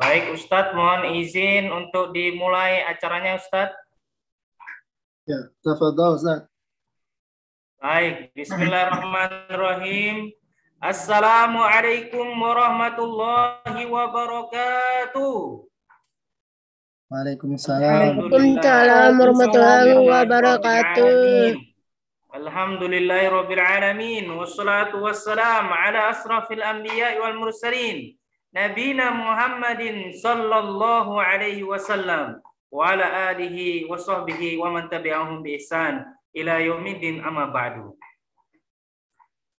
Baik Ustadz, mohon izin untuk dimulai acaranya Ustadz. Ya, tafadhol Ustadz. Baik, bismillahirrahmanirrahim. Assalamualaikum warahmatullahi wabarakatuh. Waalaikumsalam. Waalaikumsalam warahmatullahi wabarakatuh. Alhamdulillahi alamin wassalatu wassalam ala asrafil anbiya'i wal mursalin Nabi Muhammadin sallallahu alaihi wasallam wa ala alihi wa sahbihi wa man tabi'ahum bi ihsan ila yaumiddin amma ba'du.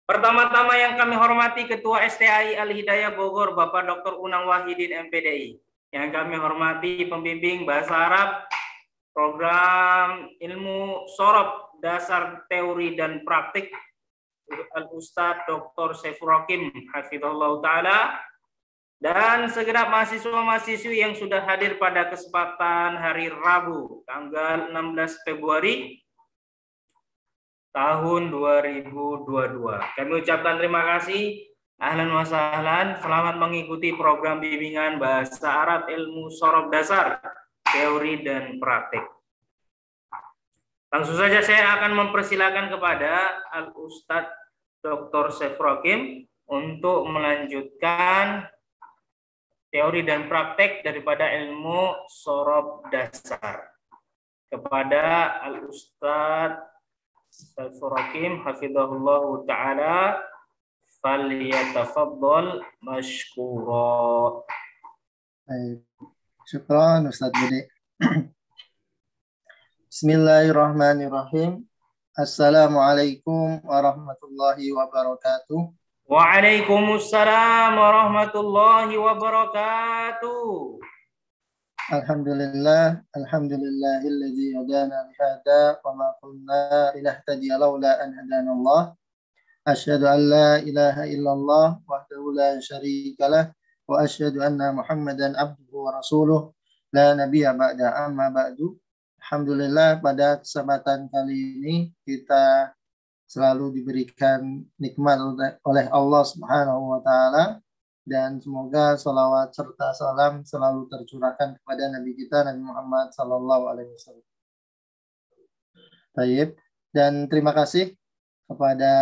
Pertama-tama yang kami hormati Ketua STAI Al-Hidayah Bogor Bapak Dr. Unang Wahidin MPDI. Yang kami hormati pembimbing bahasa Arab program ilmu sorop dasar teori dan praktik al ustaz Dr. Sefrokim Hafidullah Ta'ala dan segera mahasiswa-mahasiswi yang sudah hadir pada kesempatan hari Rabu tanggal 16 Februari tahun 2022. Kami ucapkan terima kasih. Ahlan wa sahlan, selamat mengikuti program bimbingan bahasa Arab ilmu sorob dasar, teori dan praktik. Langsung saja saya akan mempersilakan kepada Al Ustadz Dr. Sefrokim untuk melanjutkan teori dan praktek daripada ilmu sorob dasar kepada Al ustad Al Furakim hafizahullah taala falyatafaddal mashkura. Baik. Syukran Ustaz Budi. Bismillahirrahmanirrahim. Assalamualaikum warahmatullahi wabarakatuh. Waalaikumsalam warahmatullahi wabarakatuh. Alhamdulillah, alladzi hadana li hada wa ma kunna linahtadiya laula an hadana Allah. Asyhadu an la ilaha illallah wahdahu la syarikalah wa asyhadu anna Muhammadan abduhu wa rasuluh la nabiyya ba'da amma ba'du. Alhamdulillah pada kesempatan kali ini kita selalu diberikan nikmat oleh Allah Subhanahu wa taala dan semoga salawat serta salam selalu tercurahkan kepada Nabi kita Nabi Muhammad Sallallahu Alaihi Wasallam. Taib. Dan terima kasih kepada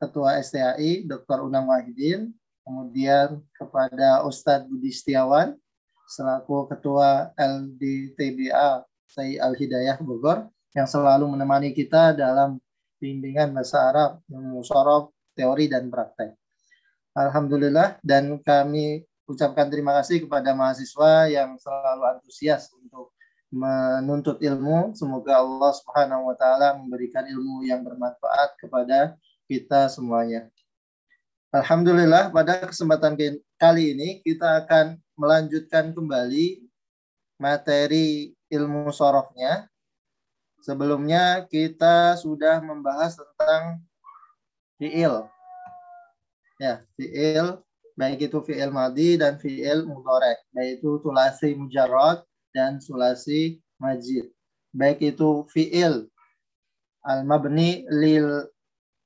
Ketua STAI Dr. Unang Wahidin, kemudian kepada Ustadz Budi Setiawan selaku Ketua LDTBA Sayyid Al Hidayah Bogor yang selalu menemani kita dalam bimbingan bahasa Arab, ilmu sorof, teori, dan praktek. Alhamdulillah, dan kami ucapkan terima kasih kepada mahasiswa yang selalu antusias untuk menuntut ilmu. Semoga Allah Subhanahu wa taala memberikan ilmu yang bermanfaat kepada kita semuanya. Alhamdulillah pada kesempatan kali ini kita akan melanjutkan kembali materi ilmu sorofnya Sebelumnya kita sudah membahas tentang fi'il. Ya, fi'il baik itu fi'il madi dan fi'il mudhari, itu sulasi mujarrad dan sulasi majid. Baik itu fi'il al-mabni lil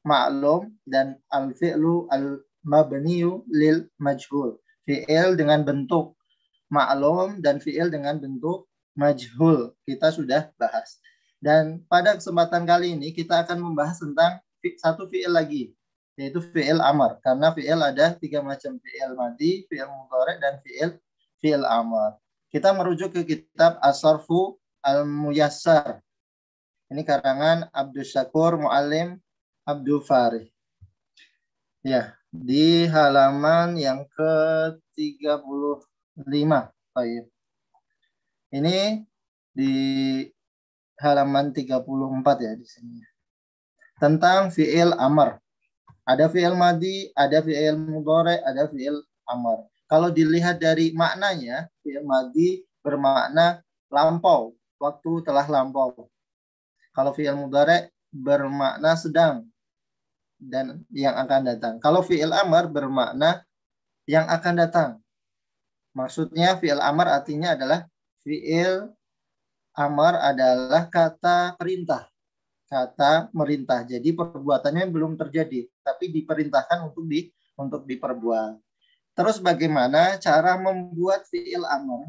ma'lum dan al-fi'lu al-mabniyu lil majhul. Fi'il dengan bentuk ma'lum dan fi'il dengan bentuk majhul. Kita sudah bahas. Dan pada kesempatan kali ini kita akan membahas tentang satu fi'il lagi, yaitu fi'il amar. Karena fi'il ada tiga macam, fi'il madi, fi'il mudhari, dan fi'il fi'il amar. Kita merujuk ke kitab Asarfu Al-Muyassar. Ini karangan Abdul Syakur Mu'alim Abdul Farih. Ya, di halaman yang ke-35. Baik. Ini di halaman 34 ya di sini. Tentang fi'il amar. Ada fi'il madi, ada fi'il mudhari, ada fi'il amar. Kalau dilihat dari maknanya, fi'il madi bermakna lampau, waktu telah lampau. Kalau fi'il mudhari bermakna sedang dan yang akan datang. Kalau fi'il amar bermakna yang akan datang. Maksudnya fi'il amar artinya adalah fi'il amar adalah kata perintah. Kata merintah. Jadi perbuatannya belum terjadi, tapi diperintahkan untuk di untuk diperbuat. Terus bagaimana cara membuat fiil amar?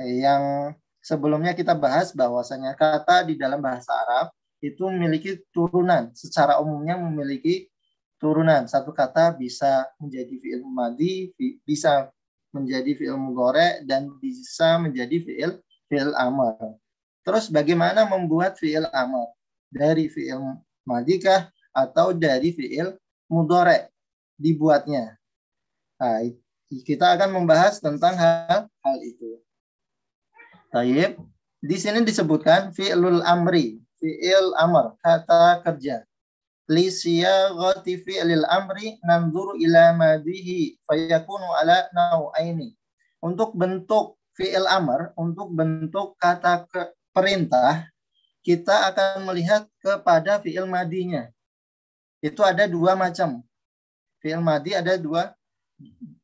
Eh, yang sebelumnya kita bahas bahwasanya kata di dalam bahasa Arab itu memiliki turunan. Secara umumnya memiliki turunan. Satu kata bisa menjadi fiil madi, bisa menjadi fiil mudore, dan bisa menjadi fiil fi'il amar. Terus bagaimana membuat fi'il amar? Dari fi'il madikah atau dari fi'il mudore dibuatnya. Nah, kita akan membahas tentang hal, hal itu. Taib. Di sini disebutkan fi'lul amri, fi'il amr, kata kerja. Li siyagati fi'lil amri nanzuru ila madihi fayakunu ala nau'aini. Untuk bentuk fi'il amr untuk bentuk kata ke perintah, kita akan melihat kepada fi'il madinya. Itu ada dua macam. Fi'il madi ada dua,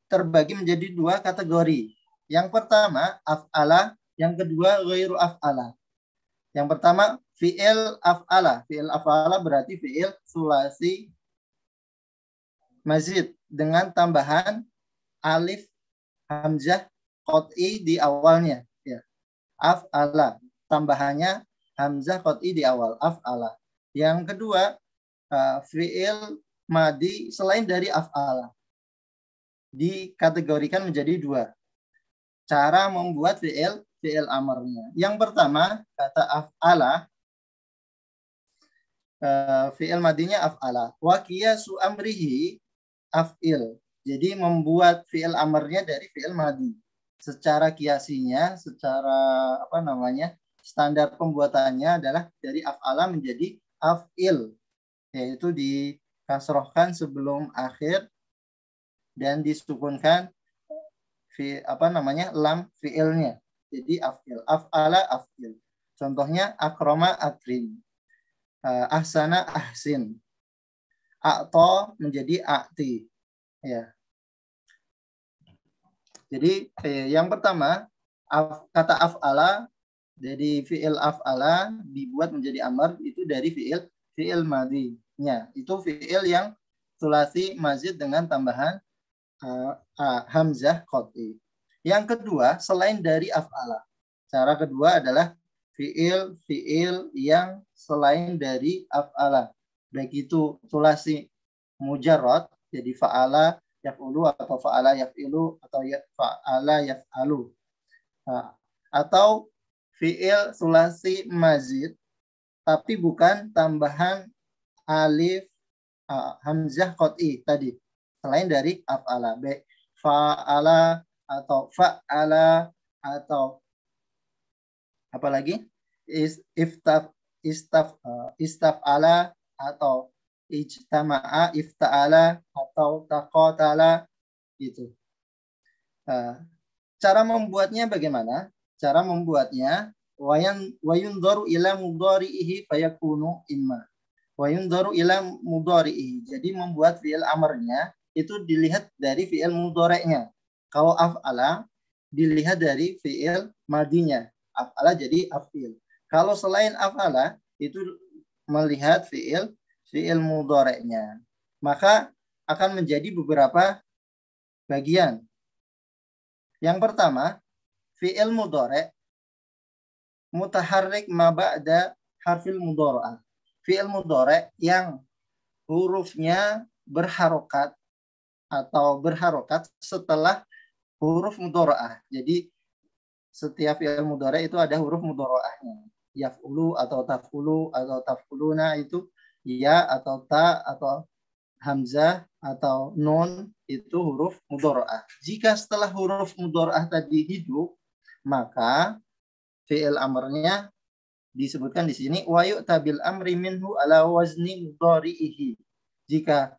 terbagi menjadi dua kategori. Yang pertama, af'ala. Yang kedua, ghairu af'ala. Yang pertama, fi'il af'ala. Fi'il af'ala berarti fi'il sulasi mazid dengan tambahan alif, hamzah, kot'i di awalnya. Ya. Af'ala. Tambahannya hamzah kot'i di awal. Af'ala. Yang kedua, uh, fi'il madi selain dari af'ala. Dikategorikan menjadi dua. Cara membuat fi'il, fi'il amarnya. Yang pertama, kata af'ala. Uh, fi'il madinya af'ala. Wakia su amrihi af'il. Jadi membuat fi'il amarnya dari fi'il madi secara kiasinya, secara apa namanya standar pembuatannya adalah dari af'ala menjadi af'il yaitu dikasrohkan sebelum akhir dan disukunkan fi, apa namanya lam fi'ilnya jadi af'il af'ala af'il contohnya akroma akrim e, ahsana ahsin akto menjadi akti ya jadi eh, yang pertama af, kata af'ala jadi fi'il af'ala dibuat menjadi amar itu dari fi'il fi'il madinya. Itu fi'il yang sulasi mazid dengan tambahan uh, uh, hamzah koti. Yang kedua selain dari af'ala. Cara kedua adalah fi'il fi'il yang selain dari af'ala. Baik itu sulasi mujarot jadi fa'ala yaf'ulu atau fa'ala yaf'ilu atau ya-, fa'ala yaf'alu. Nah, atau fi'il sulasi mazid tapi bukan tambahan alif uh, hamzah koti tadi selain dari af'ala b fa'ala atau fa'ala atau apalagi is iftaf istaf uh, ala atau ijtama'a, ifta'ala, atau taqatala gitu. Uh, cara membuatnya bagaimana? Cara membuatnya wayan wayundaru ila mudhari'ihi fayakunu imma. Wayundaru ila mudhari'ihi. Jadi membuat fi'il amarnya itu dilihat dari fi'il mudhari'nya. Kalau af'ala dilihat dari fi'il madinya. Af'ala jadi af'il. Kalau selain af'ala itu melihat fi'il fi'il mudoreknya. Maka akan menjadi beberapa bagian. Yang pertama, fi'il mudorek mutaharrik ma ba'da harfil fi Fi'il mudorek yang hurufnya berharokat atau berharokat setelah huruf mudhari'ah. Jadi setiap fi'il mudorek itu ada huruf mudhari'ahnya. Yaf'ulu atau taf'ulu atau taf'uluna itu ya atau ta atau hamzah atau non itu huruf mudoroah. Jika setelah huruf mudorah tadi hidup, maka fi'il amrnya disebutkan di sini wayu tabil amri minhu ala wazni mudari'ihi. Jika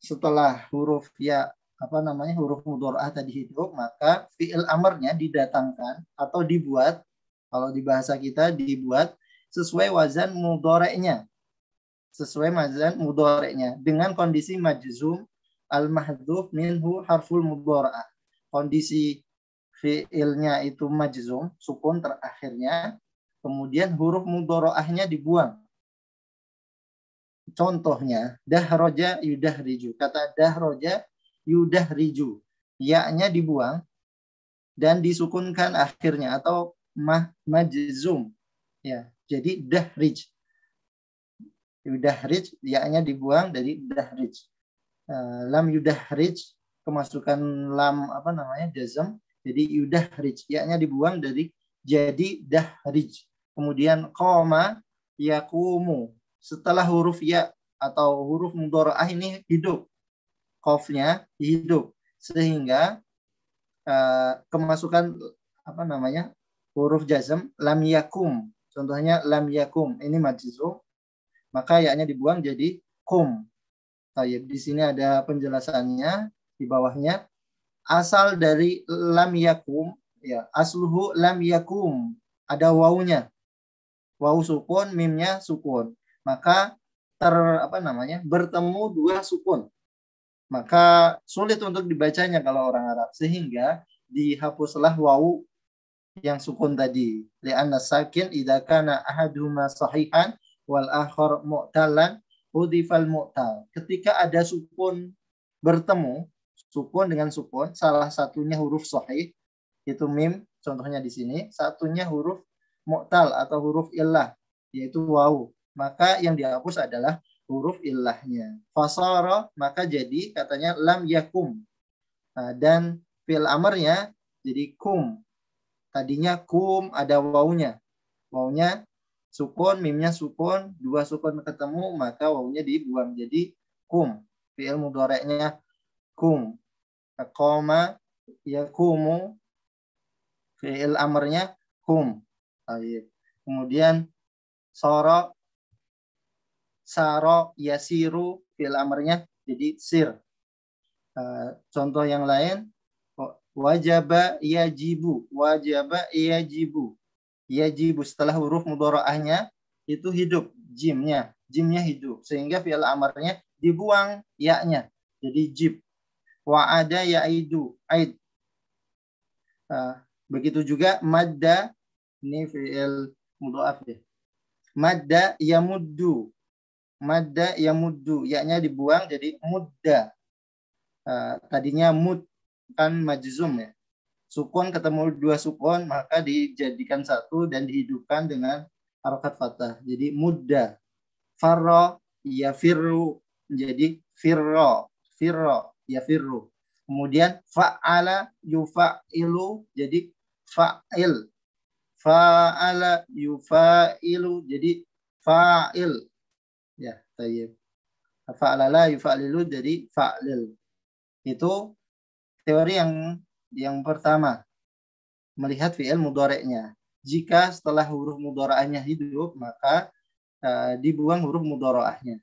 setelah huruf ya apa namanya huruf mudorah tadi hidup maka fiil amrnya didatangkan atau dibuat kalau di bahasa kita dibuat sesuai wazan mudorehnya sesuai mazan mudoreknya dengan kondisi majzum al mahdhuf minhu harful mudorah Kondisi fiilnya itu majzum, sukun terakhirnya, kemudian huruf mudoroahnya dibuang. Contohnya, dahroja yudah riju. Kata dahroja yudah riju. ya dibuang dan disukunkan akhirnya atau mah majzum. Ya, jadi dahrij yudahrij ya-nya dibuang dari dahrij uh, eh, lam yudahrij kemasukan lam apa namanya jazm jadi yudahrij ya-nya dibuang dari jadi dahrij kemudian koma yakumu setelah huruf ya atau huruf mudorah ini hidup kofnya hidup sehingga uh, kemasukan apa namanya huruf jazm lam yakum contohnya lam yakum ini majzum maka ya yaknya dibuang jadi kum. Tayyib. Di sini ada penjelasannya di bawahnya asal dari lam yakum ya asluhu lam yakum ada wawunya. wau sukun mimnya sukun maka ter apa namanya bertemu dua sukun maka sulit untuk dibacanya kalau orang Arab sehingga dihapuslah wau yang sukun tadi li'anna sakin idza kana ahaduhuma sahihan wal akhor mu'talan udifal mu'tal. Ketika ada sukun bertemu, sukun dengan sukun, salah satunya huruf sahih, itu mim, contohnya di sini, satunya huruf mu'tal atau huruf illah, yaitu waw. Maka yang dihapus adalah huruf illahnya. Fasara, maka jadi katanya lam yakum. Nah, dan fil amarnya jadi kum. Tadinya kum ada wawunya. Wawunya sukun, mimnya sukun, dua sukun ketemu maka wawunya dibuang jadi kum. Fi'il mudoreknya kum. koma Akoma ya kumu Fi'il amarnya kum. Kemudian soro saro yasiru fi'il amarnya jadi sir. Eh, contoh yang lain wajaba yajibu wajaba yajibu yajibu setelah huruf mudoroahnya itu hidup jimnya jimnya hidup sehingga fi'il amarnya dibuang yaknya jadi jib wa ada yaidu aid uh, ah, begitu juga madda ini fi'il mudhaf ya madda yamuddu madda yamuddu yaknya dibuang jadi mudda ah, tadinya mud kan majzum ya sukun ketemu dua sukun maka dijadikan satu dan dihidupkan dengan harokat fathah. Jadi muda. Farro ya firru menjadi firro. Firro ya firru. Kemudian fa'ala yufa'ilu jadi fa'il. Fa'ala yufa'ilu jadi fa'il. Ya, tayyib. Fa'alala yufa'lilu jadi fail Itu teori yang yang pertama, melihat fi'il mudoreknya. Jika setelah huruf mudora'ahnya hidup, maka uh, dibuang huruf mudora'ahnya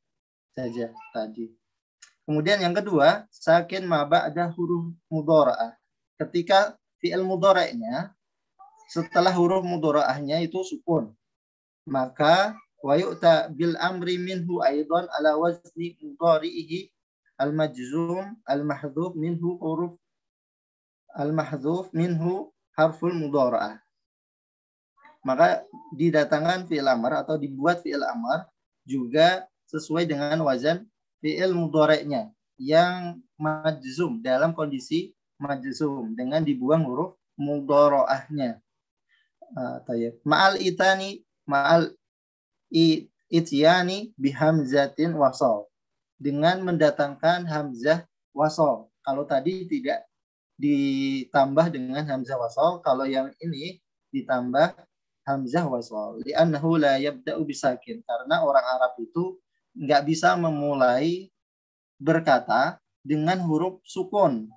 saja tadi. Kemudian yang kedua, sakin mabak ada huruf mudora'ah. Ketika fi'il mudoreknya setelah huruf mudora'ahnya itu sukun. Maka wa bil amri minhu aidon ala wazni mudari'ihi al majzum al mahdub minhu huruf al-mahzuf minhu harful mudhara'ah. Maka didatangkan fi'il amar atau dibuat fi'il amar juga sesuai dengan wazan fi'il mudoreknya yang majzum dalam kondisi majzum dengan dibuang huruf mudhara'ahnya. Uh, ah, Ma'al itani ma'al ityani bihamzatin wasol dengan mendatangkan hamzah wasol. Kalau tadi tidak ditambah dengan hamzah wasal. Kalau yang ini ditambah hamzah wasal. Li'annahu la yabda'u bisakin. Karena orang Arab itu nggak bisa memulai berkata dengan huruf sukun.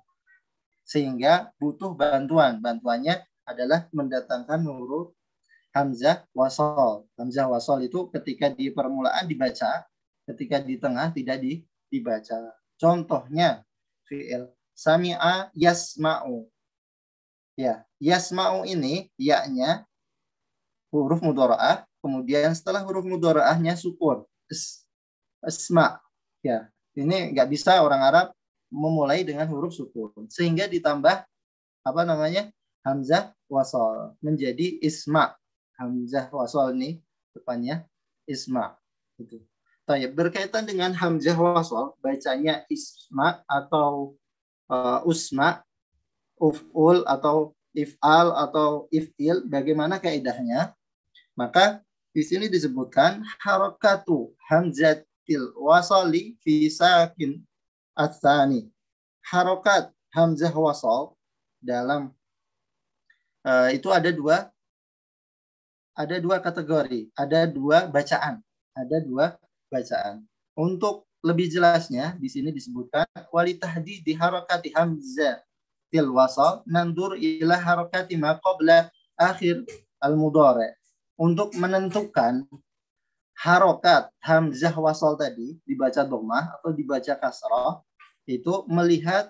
Sehingga butuh bantuan. Bantuannya adalah mendatangkan huruf hamzah wasol. Hamzah wasol itu ketika di permulaan dibaca, ketika di tengah tidak di, dibaca. Contohnya fi'il Sami'a yasma'u. Ya, yasma'u ini ya nya huruf mudhara'ah, kemudian setelah huruf mudhara'ahnya sukun. Es, esma. Ya, ini nggak bisa orang Arab memulai dengan huruf sukun. Sehingga ditambah apa namanya? Hamzah wasol menjadi isma. Hamzah wasol nih depannya isma. Gitu. Tanya, berkaitan dengan hamzah wasol, bacanya isma atau uh, eh, usma, uf'ul atau if'al atau if'il, bagaimana kaidahnya? Maka di sini disebutkan harakatu hamzatil wasali fi sakin atsani. Harokat hamzah wasal dalam uh, itu ada dua ada dua kategori, ada dua bacaan, ada dua bacaan. Untuk lebih jelasnya di sini disebutkan walitahdi di harokati hamzah til wasal nandur ila harokati ma akhir al mudore untuk menentukan harokat hamzah wasal tadi dibaca domah atau dibaca kasroh itu melihat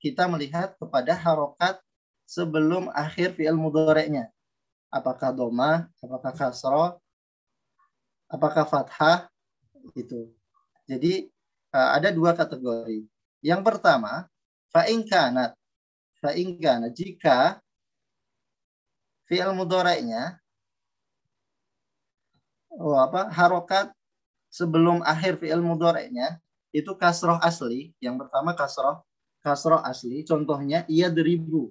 kita melihat kepada harokat sebelum akhir fi'il mudoreknya apakah domah apakah kasroh apakah fathah itu jadi uh, ada dua kategori. Yang pertama, fa'ingkanat. Fa'ingkanat, jika fi'il mudorainya oh apa harokat sebelum akhir fi'il mudoreknya itu kasroh asli. Yang pertama kasroh kasroh asli. Contohnya ia deribu.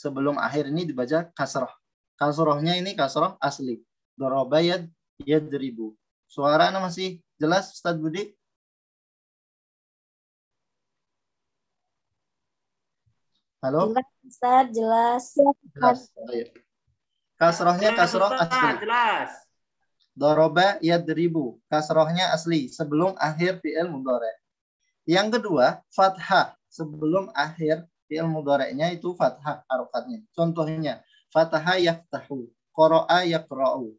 Sebelum akhir ini dibaca kasroh. Kasrohnya ini kasroh asli. Dorobayad ia deribu. Suara masih jelas Ustaz Budi? Halo? Jelas, Ustaz, jelas. Ya, jelas. Oh, iya. Kasrohnya kasroh asli. Jelas. Doroba yadribu. Kasrohnya asli sebelum akhir fi'il mudhari. Yang kedua, fathah. Sebelum akhir fi'il mudore-nya itu fathah harokatnya. Contohnya, fathah yaftahu. Koro'a yakro'u.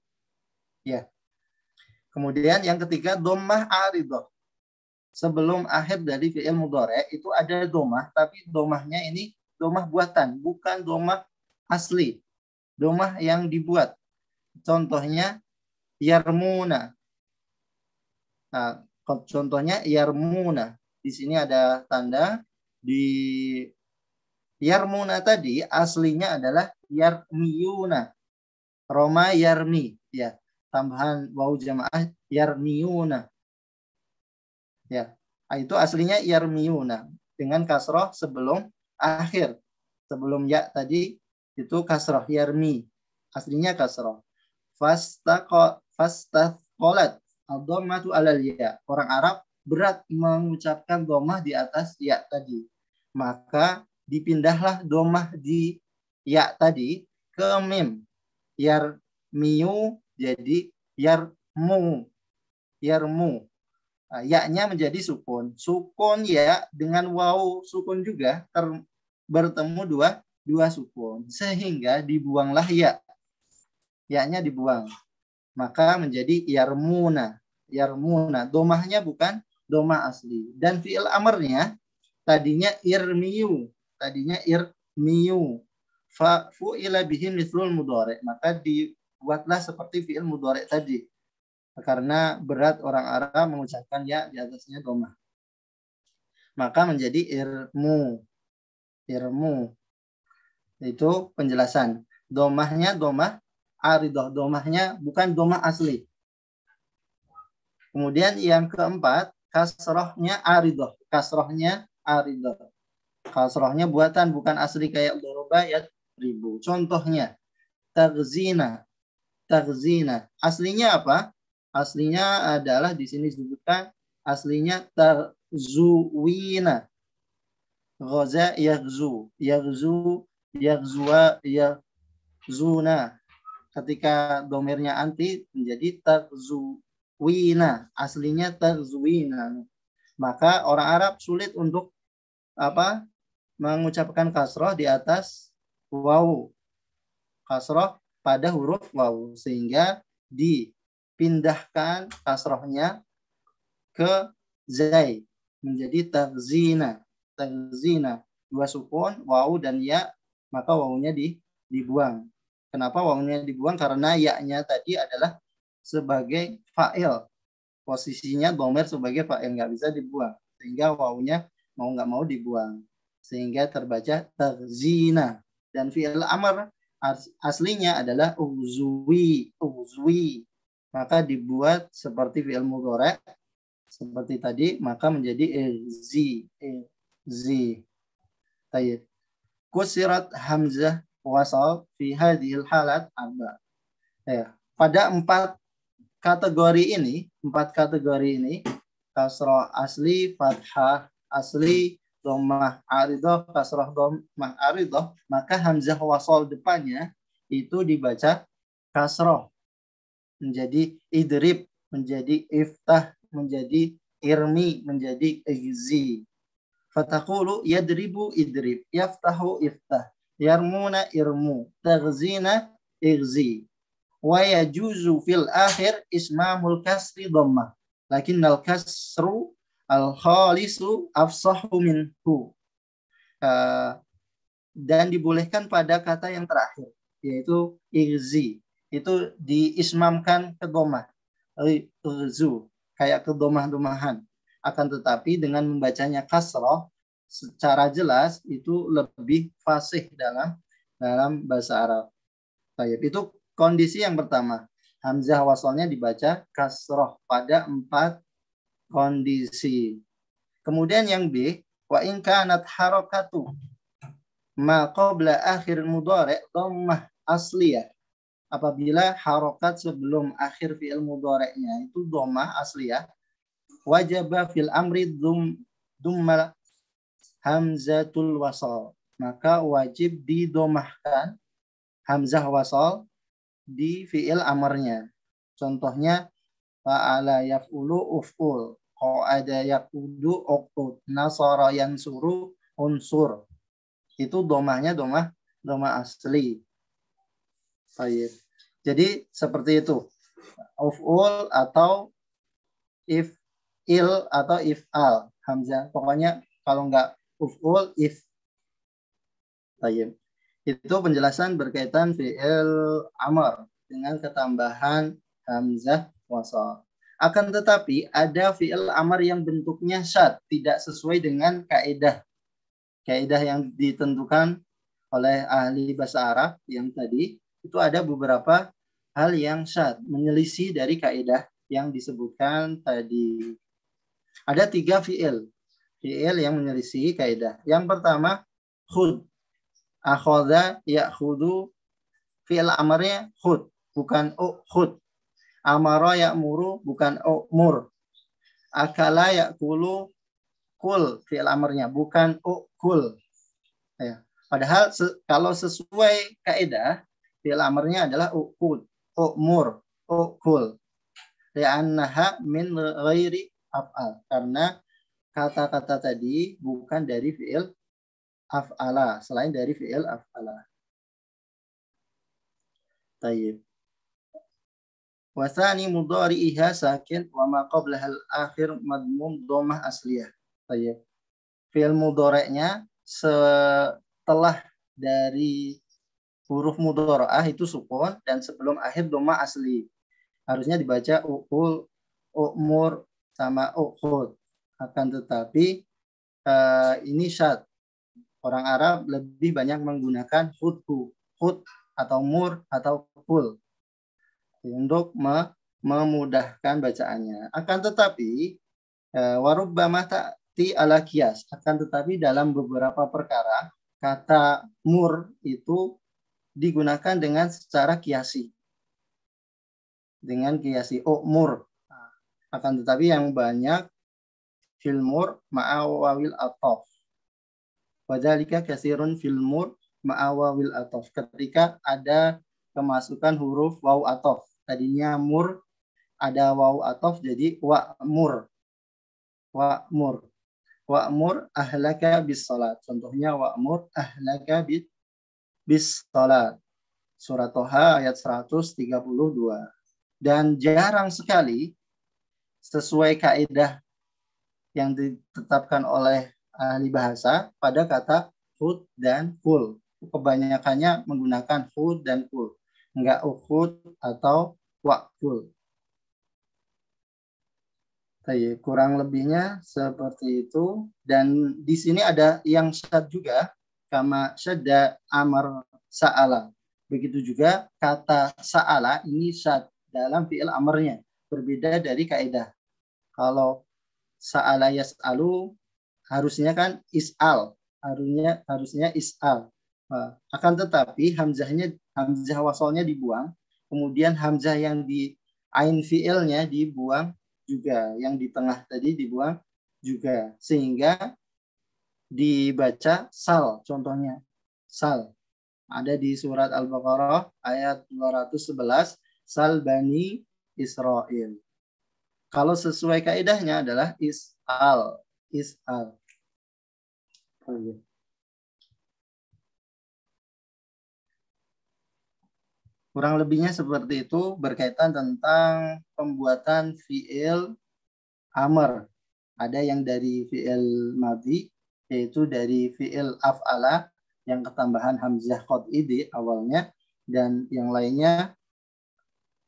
Ya. Kemudian yang ketiga, domah aridah sebelum akhir dari fi'il mudore itu ada domah, tapi domahnya ini domah buatan, bukan domah asli. Domah yang dibuat. Contohnya yarmuna. Nah, contohnya yarmuna. Di sini ada tanda di yarmuna tadi aslinya adalah yarmiyuna. Roma yarmi ya. Tambahan wau jamaah yarmiyuna. Ya, itu aslinya yarmiyuna dengan kasroh sebelum akhir sebelum ya tadi itu kasroh yarmi aslinya kasroh fastaqo fastaqolat ad-dhammatu alal ya orang Arab berat mengucapkan domah di atas ya tadi maka dipindahlah domah di ya tadi ke mim yarmiu jadi yarmu yarmu Ah, yaknya menjadi sukun. Sukun ya dengan wau sukun juga ter, bertemu dua dua sukun sehingga dibuanglah ya. Yaknya dibuang. Maka menjadi yarmuna. Yarmuna domahnya bukan doma asli dan fiil amarnya tadinya irmiu, tadinya irmiu. Fa fu'ila bihi mithlul maka dibuatlah seperti fiil mudhari tadi karena berat orang Arab mengucapkan ya di atasnya domah. Maka menjadi irmu. Irmu. Itu penjelasan. Domahnya domah aridoh. Domahnya bukan domah asli. Kemudian yang keempat, kasrohnya aridoh. Kasrohnya aridoh. Kasrohnya buatan bukan asli kayak doroba ya ribu. Contohnya, tagzina. Tagzina. Aslinya apa? Aslinya adalah di sini disebutkan aslinya terzuwina roza yagzu yagzu yagzua yagzuna Ketika domirnya anti menjadi terzuwina aslinya terzuwina Maka orang Arab sulit untuk apa? mengucapkan kasroh di atas wau Kasroh pada huruf wau Sehingga di pindahkan kasrohnya ke zai menjadi terzina terzina dua sukun wau dan ya maka waunya di dibuang kenapa waunya dibuang karena ya-nya tadi adalah sebagai fa'il posisinya domer sebagai fa'il nggak bisa dibuang sehingga waunya mau nggak mau dibuang sehingga terbaca terzina dan fi'il amar aslinya adalah uzwi uzwi maka dibuat seperti fi'il mudhari seperti tadi maka menjadi izi izi tayyib kusirat hamzah wasal fi hadhil halat arba ya pada empat kategori ini empat kategori ini kasroh asli fathah asli domah aridoh kasroh domah aridoh maka hamzah wasal depannya itu dibaca kasroh menjadi idrib, menjadi iftah, menjadi irmi, menjadi igzi. Fatakulu yadribu idrib, yaftahu iftah, yarmuna irmu, tagzina igzi. Wa yajuzu fil akhir ismamul kasri dhamma. Lakin al kasru al khalisu afsahu minhu. Uh, dan dibolehkan pada kata yang terakhir yaitu irzi itu diismamkan ke domah rizu kayak ke domah-domahan akan tetapi dengan membacanya kasroh secara jelas itu lebih fasih dalam dalam bahasa Arab. Tayyip. itu kondisi yang pertama. Hamzah wasalnya dibaca kasroh pada empat kondisi. Kemudian yang B, wa in kanat harakatu ma qabla akhir mudhari dhammah asliyah apabila harokat sebelum akhir fi'il mudoreknya itu domah ya wajaba fil amri dum dumma hamzatul wasal maka wajib didomahkan hamzah wasal di fi'il amarnya contohnya fa'ala yaf'ulu uf'ul qa'ada yaqudu uqud nasara yansuru unsur itu domahnya domah domah asli Tayyib. Jadi seperti itu. of all atau if il atau if al hamzah. Pokoknya kalau nggak all if Tayyib. Itu penjelasan berkaitan fi'il amr dengan ketambahan hamzah wasal. Akan tetapi ada fi'il amar yang bentuknya syad, tidak sesuai dengan kaidah kaidah yang ditentukan oleh ahli bahasa Arab yang tadi itu ada beberapa hal yang syad, menyelisih dari kaidah yang disebutkan tadi. Ada tiga fi'il. Fi'il yang menyelisih kaidah. Yang pertama, khud. Akhoda ya'khudu. Fi'il amarnya khud, bukan u'khud. Amara ya'muru, bukan u'mur. Akala ya'kulu, kul. Fi'il amarnya, bukan u'kul. Ya. Padahal se kalau sesuai kaidah Fi'il amarnya adalah ukud, umur, ukul. Li'annaha min ghairi af'al. Karena kata-kata tadi bukan dari fi'il af'ala, selain dari fi'il af'ala. Tayyib. Wasani iha sakin wa ma qablaha al-akhir madmum domah asliyah. Tayyib. Fi'il mudoreknya setelah dari huruf mudoroah itu sukun dan sebelum akhir doma asli. Harusnya dibaca ukul, umur, sama ukhud. Akan tetapi uh, ini syad. Orang Arab lebih banyak menggunakan hudhu, hud atau mur atau kul untuk me memudahkan bacaannya. Akan tetapi eh, warubbama ta'ti ala kias. Akan tetapi dalam beberapa perkara kata mur itu digunakan dengan secara kiasi. Dengan kiasi umur. Akan tetapi yang banyak filmur ma'awawil atof. Wadhalika kasirun filmur ma'awawil atof. Ketika ada kemasukan huruf waw atof. Tadinya mur, ada waw atof jadi wa'mur. Wa'mur wa'mur ahlaka bis salat. Contohnya wa'mur ahlaka bis bis salat. Surat Toha ayat 132. Dan jarang sekali sesuai kaidah yang ditetapkan oleh ahli bahasa pada kata hud dan kul. Kebanyakannya menggunakan hud dan kul. Enggak uhud atau wakul. Kurang lebihnya seperti itu. Dan di sini ada yang syad juga kama syadda amar sa'ala. Begitu juga kata sa'ala ini syad dalam fi'il amarnya. Berbeda dari kaidah. Kalau sa'ala yas'alu harusnya kan is'al. Harusnya harusnya is'al. Nah, akan tetapi hamzahnya hamzah wasolnya dibuang, kemudian hamzah yang di ain fi'ilnya dibuang juga, yang di tengah tadi dibuang juga. Sehingga dibaca sal contohnya sal ada di surat Al-Baqarah ayat 211 sal bani israil Kalau sesuai kaidahnya adalah isal isal. al Kurang lebihnya seperti itu berkaitan tentang pembuatan fi'il amr. Ada yang dari fi'il madhi, yaitu dari fi'il af'ala yang ketambahan hamzah qad idi awalnya dan yang lainnya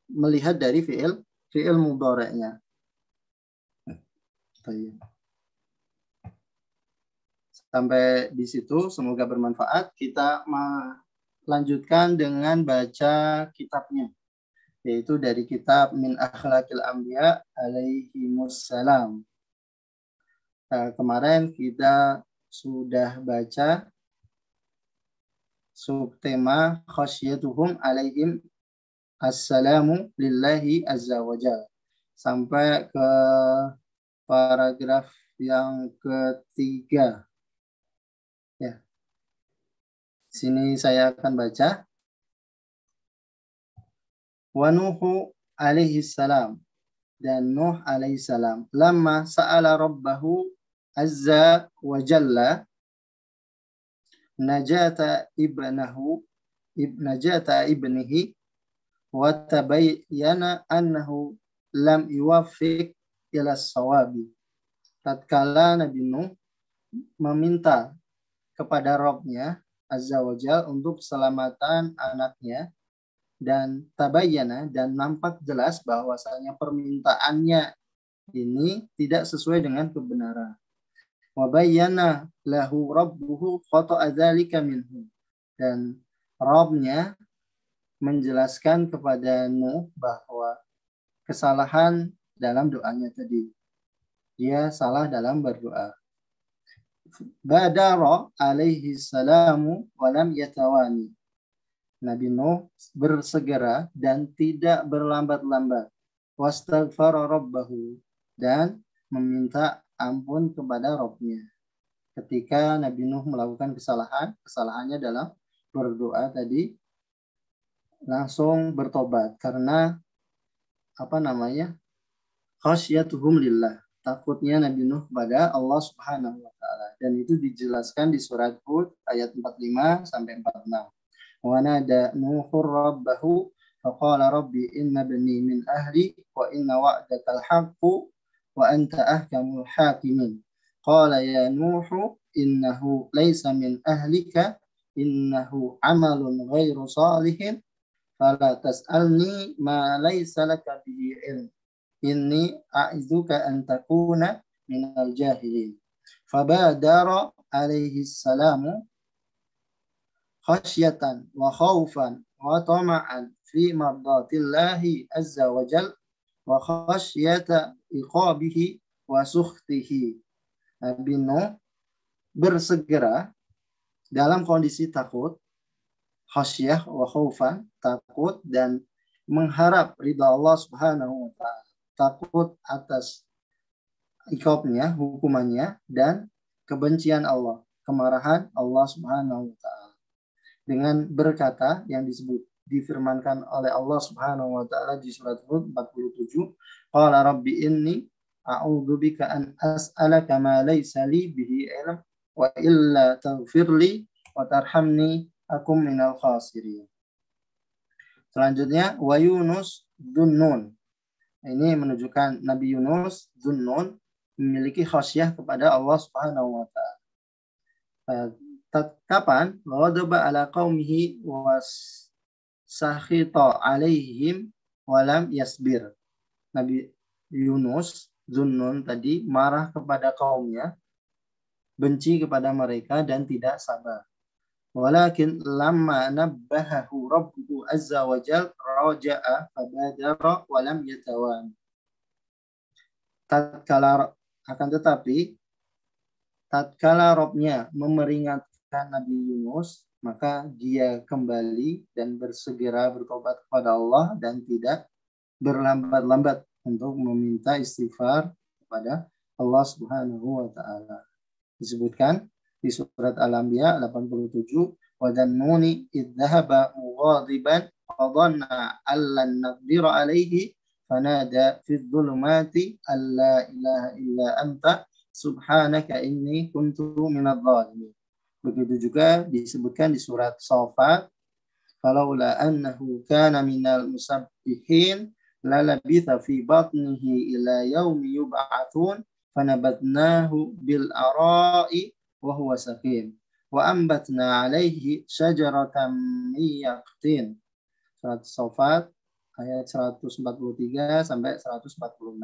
melihat dari fi'il fi'il mudhari'nya. Sampai di situ semoga bermanfaat. Kita melanjutkan dengan baca kitabnya yaitu dari kitab Min Akhlaqil Anbiya alaihi salam. Nah, kemarin kita sudah baca subtema khasyiatuhum alaihim assalamu lillahi azza wajal sampai ke paragraf yang ketiga ya sini saya akan baca wanuhu alaihi salam dan Nuh alaihi salam lama sa'ala rabbahu azza wa jalla najata ibnahu najata ibnihi wa tabayyana annahu lam yuwaffiq ila sawabi tatkala Nabi Nuh meminta kepada Robnya Azza wa Jalla untuk keselamatan anaknya dan tabayyana dan nampak jelas bahwasanya permintaannya ini tidak sesuai dengan kebenaran wabayyana lahu rabbuhu khata'a dzalika minhu dan Robnya menjelaskan kepada Nuh bahwa kesalahan dalam doanya tadi. Dia salah dalam berdoa. Badara alaihi salamu walam yatawani. Nabi Nuh bersegera dan tidak berlambat-lambat. Wastagfara rabbahu dan meminta ampun kepada Robnya. Ketika Nabi Nuh melakukan kesalahan, kesalahannya dalam berdoa tadi langsung bertobat karena apa namanya khasyatuhum lillah takutnya Nabi Nuh kepada Allah Subhanahu wa taala dan itu dijelaskan di surat Hud ayat 45 sampai 46 wa nada nuhur rabbahu faqala rabbi inna bani min ahli wa inna wa'dakal haqqu وأنت أحكم الحاكمين قال يا نوح إنه ليس من أهلك إنه عمل غير صالح فلا تسألني ما ليس لك به علم إني أعذك أن تكون من الجاهلين فبادر عليه السلام خشية وخوفا وطمعا في مرضات الله عز وجل وخشية iqabihi wa suhtihi. Nabi Nuh bersegera dalam kondisi takut, khasyah wa khaufan, takut dan mengharap ridha Allah Subhanahu wa taala. Takut atas ikopnya, hukumannya dan kebencian Allah, kemarahan Allah Subhanahu wa taala. Dengan berkata yang disebut difirmankan oleh Allah Subhanahu wa taala di surat Hud 47 Qala rabbi inni a'udzubika an as'alaka ma laysa li bihi ilm wa illa taghfirli wa tarhamni akum minal khasirin. Selanjutnya wa Yunus Dunnun. Ini menunjukkan Nabi Yunus Dunnun memiliki khasyah kepada Allah Subhanahu wa taala. Eh, kapan? Ghadaba ala qaumihi was sahita alaihim walam yasbir. Nabi Yunus Zunnun tadi marah kepada kaumnya, benci kepada mereka dan tidak sabar. Walakin lama nabbahahu rabbuhu azza wa jal raja'a fabadara walam yatawan. Tatkala akan tetapi tatkala Robnya memeringatkan Nabi Yunus, maka dia kembali dan bersegera bertobat kepada Allah dan tidak berlambat-lambat untuk meminta istighfar kepada Allah Subhanahu wa taala. Disebutkan di surat Al-Anbiya 87 wa dhannuni idzahaba mughadiban fadhanna allan nadhira alaihi fanada fi dhulumati alla ilaha illa anta subhanaka inni kuntu minadh dhalimin. Begitu juga disebutkan di surat Safa la annahu kana minal musabbihin lalabitha fi batnihi ila yaumi yub'atsun fanabatnahu bil ara'i wa huwa saqim wa ambatna alaihi syajaratan min surat Sofat ayat 143 sampai 146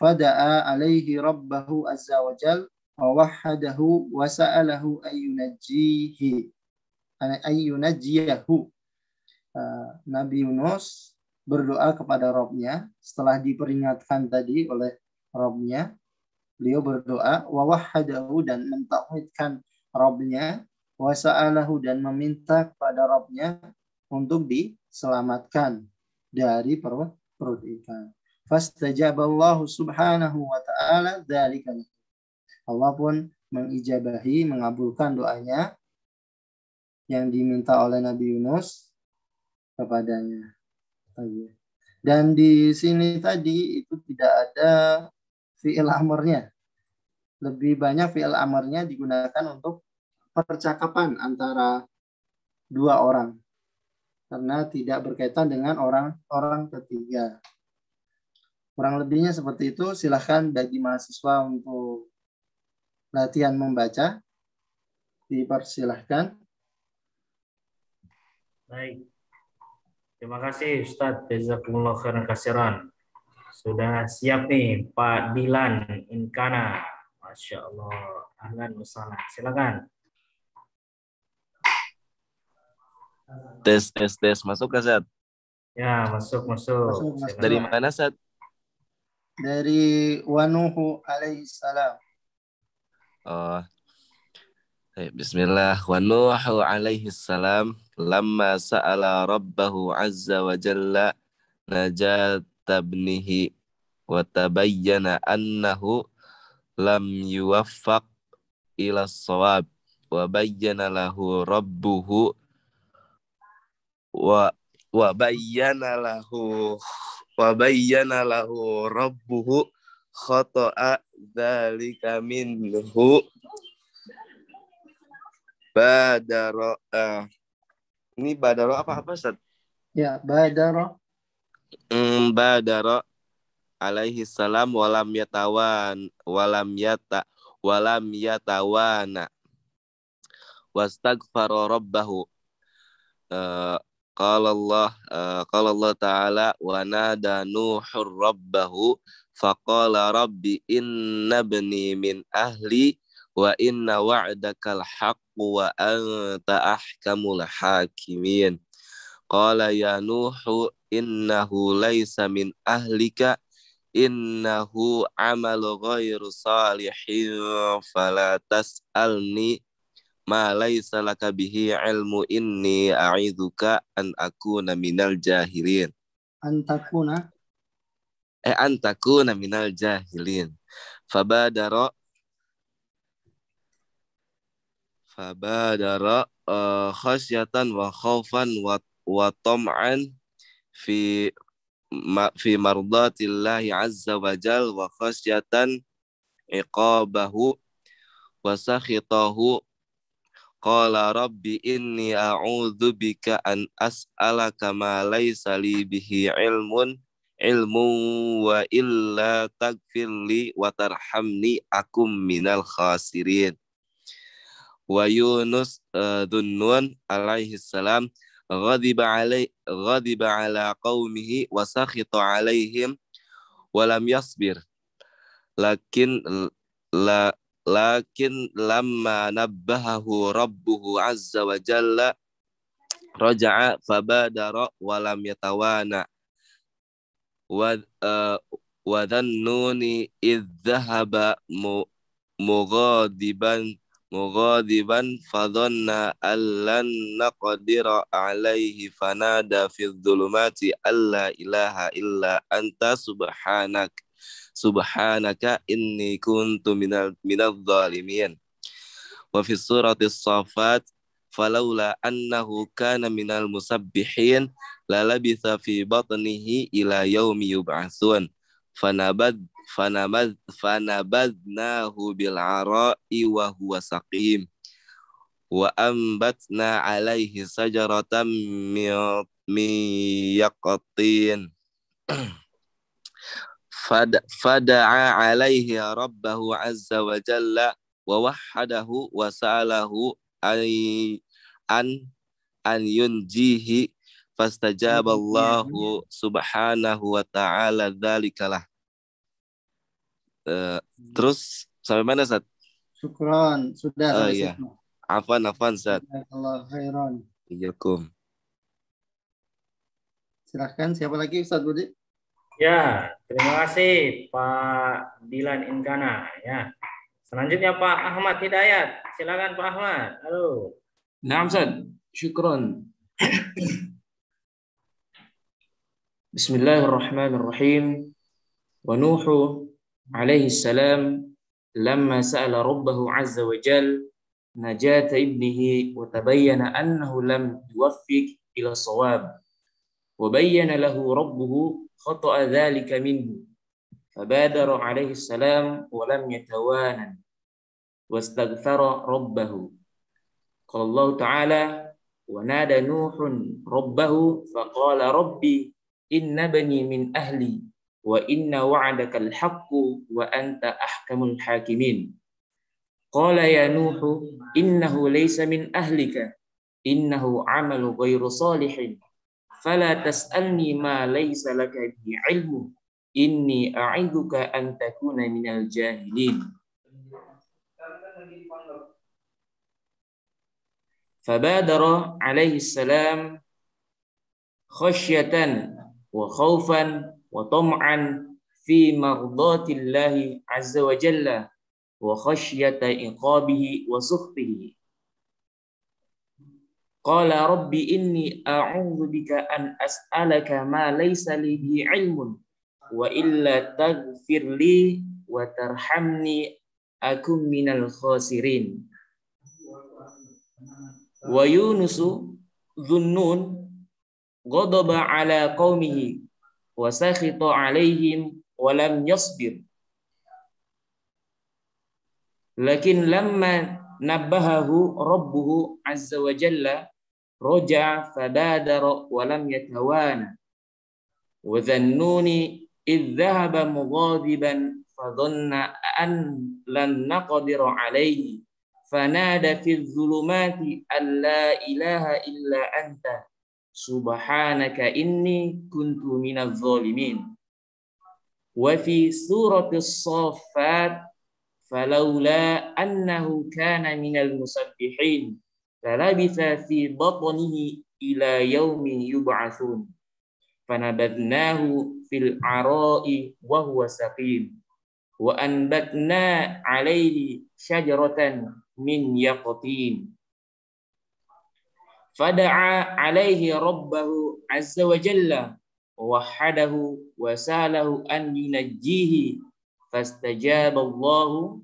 fada'a alaihi rabbahu azza wa jal wa wahadahu wa sa'alahu ayyunajjihi ayyunajjiyahu uh, Nabi Yunus berdoa kepada Robnya setelah diperingatkan tadi oleh Robnya beliau berdoa wawahadahu dan mentauhidkan Robnya wasa'alahu dan meminta kepada Robnya untuk diselamatkan dari perut perut ikan. Fastajaballahu subhanahu wa ta'ala dzalika. Allah pun mengijabahi, mengabulkan doanya yang diminta oleh Nabi Yunus kepadanya. Iya. Dan di sini tadi itu tidak ada fi'il amarnya. Lebih banyak fi'il amarnya digunakan untuk percakapan antara dua orang. Karena tidak berkaitan dengan orang orang ketiga. Kurang lebihnya seperti itu. Silahkan bagi mahasiswa untuk latihan membaca. Dipersilahkan. Baik. Terima kasih Ustadz Jazakumullah khairan kasiran. Sudah siap nih Pak Dilan Inkana. Masya Allah. angan wassalam. Silakan. Tes, tes, tes. Masuk gak, Sat? Ya, masuk, masuk. masuk, Dari mana, Sat? Dari Wanuhu alaihissalam. Oh, Bismillah. Wa Nuhu alaihi salam lamma sa'ala rabbahu azza wa jalla najata ibnihi wa tabayyana annahu lam yuwaffaq ila sawab wa bayyana lahu rabbuhu wa wa bayyana lahu wa bayyana lahu rabbuhu khata'a dzalika minhu Badaro. Uh, ini badaro apa apa Ustaz? Ya, badaro. Mm, badaro alaihi salam walam yatawan walam yata walam yatawana wastaghfara rabbahu uh, eh, qala eh, Allah uh, qala Allah taala wa nada nuhur rabbahu faqala rabbi inna bni min ahli wa inna wa'dakal haqqu wa anta ahkamul hakimin qala ya nuhu innahu laysa min ahlika innahu amalu ghairu salihin fala tas'alni ma laysa laka bihi ilmu inni a'idzuka an akuna minal jahilin antakuna eh antakuna minal jahilin fabadara fabadara uh, khasyatan wa khaufan wa, wa tom'an fi ma, fi mardatillahi azza wa jal wa khasyatan iqabahu wa sakhitahu qala rabbi inni a'udzu bika an as'alaka ma laysa li bihi ilmun ilmu wa illa tagfirli wa tarhamni akum minal khasirin wa Yunus uh, eh, Dunnun alaihi salam ghadiba alai ghadiba ala qaumihi wa sakhita alaihim wa lam yasbir lakin la lakin lamma nabbahahu rabbuhu azza wa jalla raja'a fabadara wa lam yatawana wa uh, wa dhannuni idh dhahaba mughadiban mughadiban fadhanna allan naqdira alaihi fanada fil dhulumati alla ilaha illa anta subhanak subhanaka inni kuntu minal minadh dhalimin wa fi surati safat falaula annahu kana minal musabbihin lalabitha fi batnihi ila yaumi yub'atsun fanabad fanabad fanabadnahu bil ara'i wa huwa saqim wa ambatna alaihi sajaratan min yaqtin fada fada'a alaihi rabbahu azza wa jalla wa wahadahu wa sa'alahu an an yunjihi fastajaballahu subhanahu wa ta'ala dzalikalah Eh, hmm. terus sampai mana saat? Syukron, sudah. Oh iya. Afan, afan saat. Assalamualaikum. Silahkan, siapa lagi Ustaz Budi? Ya, terima kasih Pak Dilan Inkana. Ya. Selanjutnya Pak Ahmad Hidayat. Silakan Pak Ahmad. Halo. Namsat. Ustaz. Syukron. Bismillahirrahmanirrahim. nuhu عليه السلام لما سأل ربه عز وجل نجاة ابنه وتبين أنه لم يوفق إلى الصواب وبين له ربه خطأ ذلك منه فبادر عليه السلام ولم يتوانى واستغفر ربه قال الله تعالى ونادى نوح ربه فقال ربي إن بني من أهلي وإن وعدك الحق وأنت أحكم الحاكمين قال يا نوح إنه ليس من أهلك إنه عمل غير صالح فلا تسألني ما ليس لك به علم إني أعدك أن تكون من الجاهلين فبادر عليه السلام خشية وخوفا wa tam'an fi mardatillahi azza wa jalla wa khasyata iqabihi wa sukhtihi Qala rabbi inni a'udzu bika an as'alaka ma laysa li bihi ilmun wa illa taghfir li wa tarhamni akum minal khasirin. Wa Yunus dhunnun ghadaba ala qaumihi وسخط عليهم ولم يصبر لكن لما نبهه ربه عز وجل رجع فبادر ولم يتوانى وذنون إذ ذهب مغاضبا فظن أن لن نقدر عليه فنادى في الظلمات أن لا إله إلا أنت سبحانك إني كنت من الظالمين وفي سورة الصافات فلولا أنه كان من المسبحين فلبث في بطنه إلى يوم يبعثون فنبذناه في العراء وهو سقيم وأنبتنا عليه شجرة من يقطين Fada'a alaihi rabbahu azza wa jalla wahadahu wa salahu an yunajjihi fastajaba Allah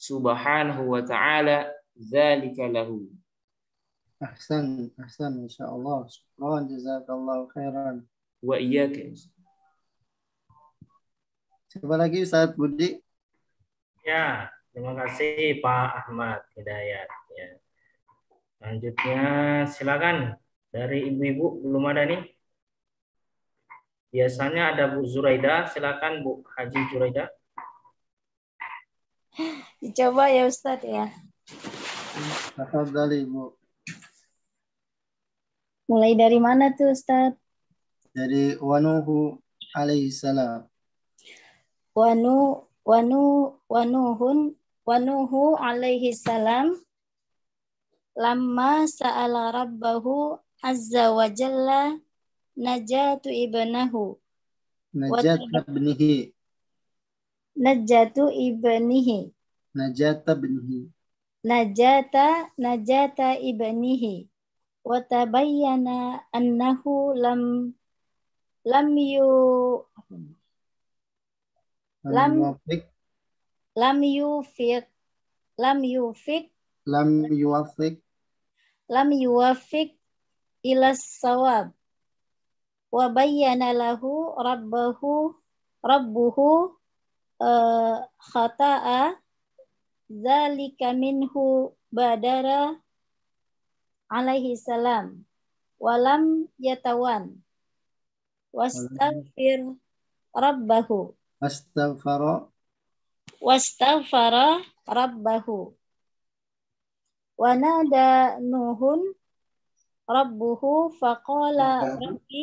subhanahu wa ta'ala dzalika lahu ahsan ahsan insyaallah syukran jazakallahu khairan wa iyyaka coba lagi Ustaz Budi ya terima kasih Pak Ahmad Hidayat ya Selanjutnya silakan dari ibu-ibu belum ada nih. Biasanya ada Bu Zuraida, silakan Bu Haji Zuraida. Dicoba ya Ustadz ya. Tafadhali Bu. Mulai dari mana tuh Ustadz? Dari Wanuhu alaihissalam. Wanu Wanu Wanuhun Wanuhu alaihissalam Lama sa'ala rabbahu azza wa jalla najatu ibnahu. najat ibnihi. Najatu ibnihi. Najata ibnihi. Najata najata ibnihi. Wa tabayyana annahu lam lam yu lam yufik lam yufik lam yufik lam yuafik lam yuwafiq ila sawab wa bayyana lahu rabbahu rabbuhu eh, khata'a zalika minhu badara alaihi salam walam yatawan wastaghfir rabbahu astaghfara wastaghfara rabbahu Wanada Nuhun rabbuhu faqala rabbi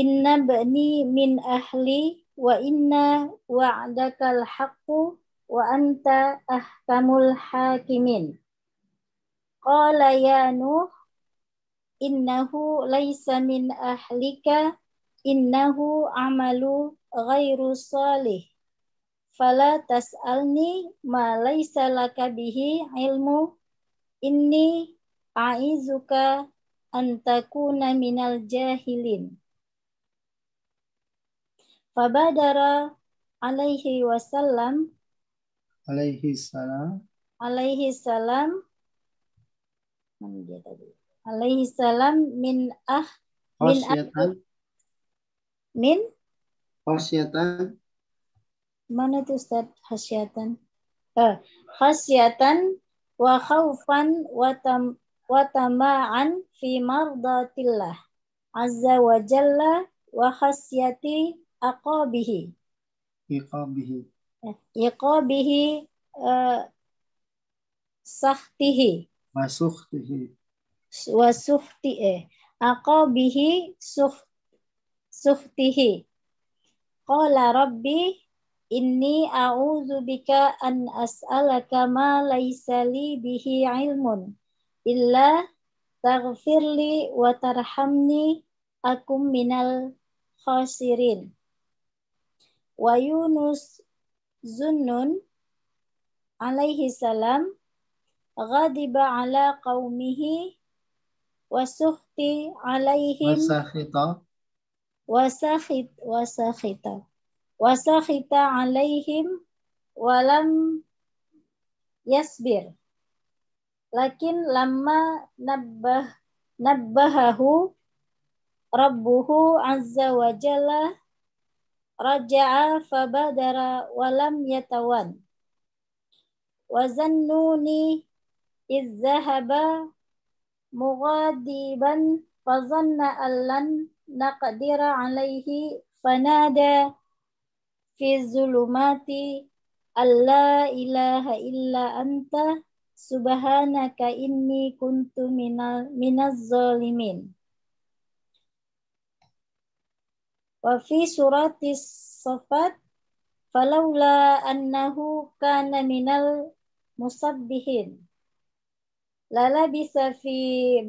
inna bani min ahli wa inna wa'dakal haqqu wa anta ahkamul hakimin. Qala ya Nuh innahu laisa min ahlika innahu amalu ghairu salih fala tas'alni ma laisa laka bihi ilmu Inni a'izuka antakuna minal jahilin. Fabadara alaihi wasallam alaihi salam alaihi salam alaihi salam min ah min ah, min khasyatan mana tuh Ustaz khasyatan eh khasyatan wa khaufan wa tama'an fi mardatillah azza wa jalla wa khasyati aqabihi iqabihi iqabihi uh, eh, sahtihi wa sufti eh aqabihi suh suftihi qala rabbi Inni bika an as'alaka ma laisa li bihi ilmun illa taghfirli wa tarhamni akum minal khasirin. Wa Yunus Zunnun alaihi salam ghadiba ala qaumihi wa sukhti alaihim wa sakhita wa sakhit wa sakhita wasakhita alaihim walam yasbir lakin lama nabbah nabbahahu rabbuhu azza wa jalla raja'a fabadara walam yatawan wazannuni izzahaba mughadiban fazanna allan naqdira alaihi fanada fi zulumati alla ilaha illa anta subhanaka inni kuntu minal minaz zalimin wa fi surati safat falaula annahu kana minal musabbihin Lala bisa fi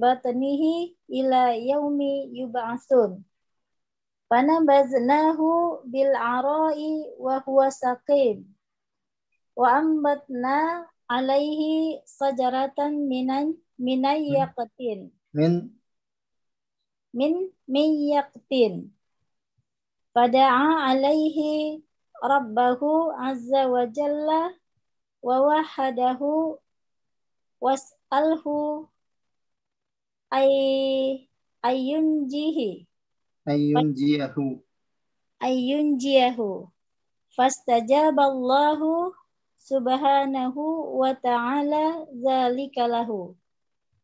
batnihi ila yaumi yub'atsun Fanabaznahu bil arai wa huwa saqim. Wa ambatna alaihi sajaratan minan minayaqtin. Min min min miyaqtin. Fada'a alaihi rabbahu azza wa jalla wa wahadahu was'alhu ay ayunjihi Ayun jiyahu. Ayun jiyahu. Fastajaballahu subhanahu wa ta'ala zalika lahu.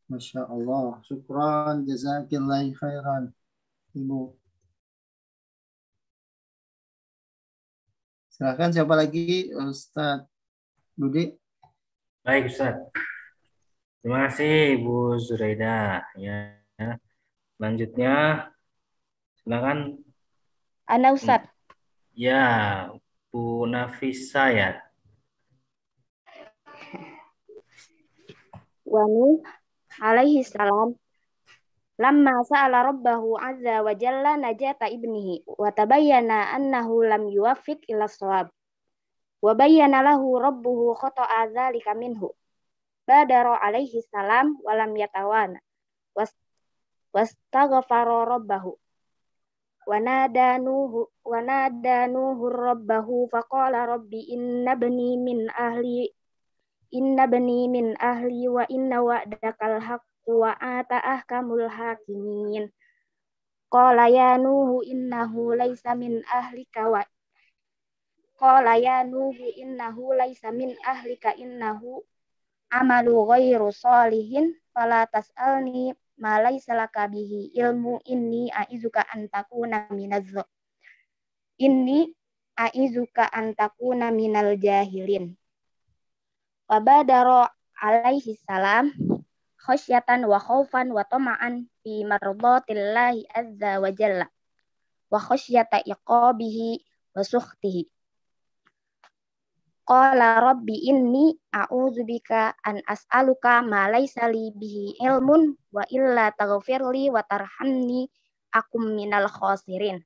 Masya Allah. Syukran. Jazakillahi khairan. Ibu. Silahkan siapa lagi Ustaz Budi? Baik Ustaz. Terima kasih Ibu Zuraida. Ya. Selanjutnya Silakan. Nah, Ana Ustaz. Ya, Bu Nafisa ya. Wani alaihi salam lamma sa'ala rabbahu azza wa jalla najata ibnihi wa tabayyana annahu lam yuwaffiq ila shawab wa bayyana lahu rabbuhu khata'a dzalika minhu badara alaihi salam wa lam yatawana Was rabbahu wanada nuhu wanada nuhu rabbahu faqala rabbi inna bani min ahli inna bani min ahli wa inna wa'dakal haqqu wa ata ahkamul hakimin qala ya nuhu innahu laysa min ahlika wa qala ya nuhu innahu laysa min ahlika innahu amalu ghairu salihin fala tas'alni Malai salaka bihi ilmu ini a'izuka an takuna minaz ini a'izuka antaku takuna minal jahilin wabadaro alaihi salam khosyatan wa khaufan wa tama'an fi mardatillahi azza wa jalla wa khosyata iqabihi wa sukhtihi Qala rabbi inni a'udzubika an as'aluka ma laisa li bihi ilmun wa illa taghfirli wa tarhamni akum minal khosirin.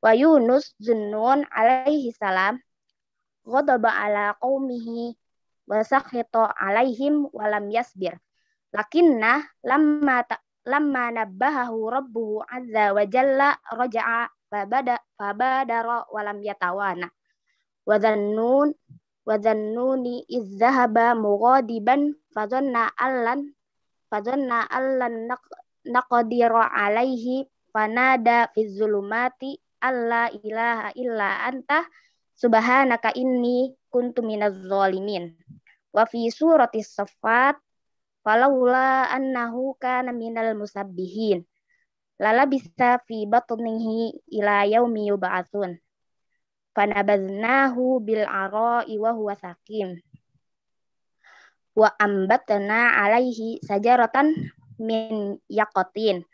Wa Yunus Zunnun alaihi salam ghadaba ala qaumihi wa sakhita alaihim wa lam yasbir. Lakinna lamma ta, lamma nabbahahu rabbuhu azza wa jalla raja'a fabada fabadara wa lam yatawana wadhanun wadhanuni izzahaba mughadiban fadhanna allan fadhanna allan naqdira alaihi fanada fi zulumati alla ilaha illa anta subhanaka inni kuntu minaz zalimin wa fi surati saffat falawla annahu kana minal musabbihin lala bisa fi batnihi ila yaumi yub'atsun fanabaznahu bil aro wa huwa sakim. Wa ambatna alaihi sajaratan min yakotin.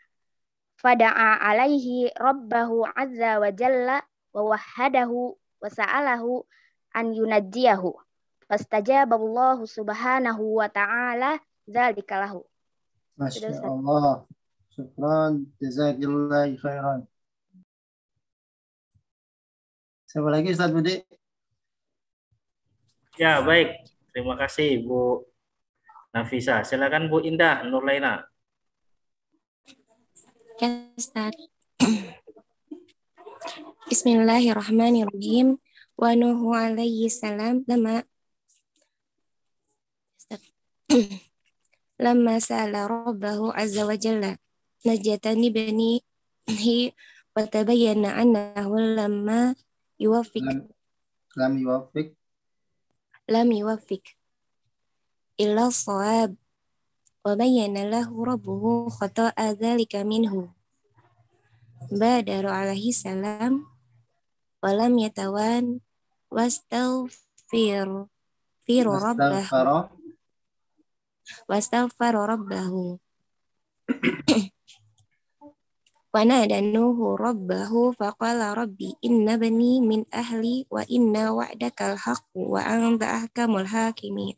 Fada'a alaihi rabbahu azza wa jalla wa wahadahu wa sa'alahu an yunajiyahu. Fastajaballahu subhanahu wa ta'ala zalikalahu. Masya Allah. Syukran. Jazakillahi khairan. Siapa lagi Ustaz Budi? Ya, baik. Terima kasih Bu Nafisa. Silakan Bu Indah Nurlaina. Ya, Ustaz. Bismillahirrahmanirrahim. Wa Nuhu alaihi salam lama lama sa'ala rabbahu azza wa jalla najatani banihi wa tabayyana annahu lama yuwafik. Lam yuwafik. Lam yuwafik. Illa sawab. Wa bayyana lahu rabbuhu khata'a dhalika minhu. Badaru alaihi salam. Wa lam yatawan. Wa stawfir. Firu rabbahu. Wa stawfaru rabbahu. Wanada Nuhu Rabbahu Faqala Rabbi Inna Bani Min Ahli Wa Inna Wa'dakal Haqq Wa Anta Ahkamul Hakimi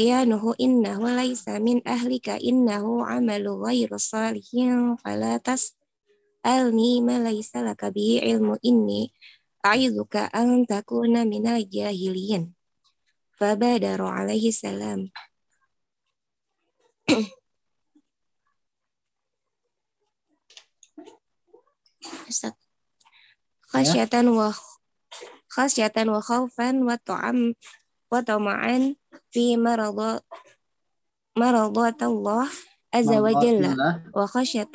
ya Nuhu Inna Hu Laysa Min Ahli Ka Amalu Ghayru Salihin Fala Tas Alni Ma Ilmu Inni A'idhuka An Takuna Min Al Jahiliyin Fabadaru Alayhi Salam الحسد خشية وخ... خشية وخوفا وطعم وطمعا في مرض مرضات الله عز وجل وخشية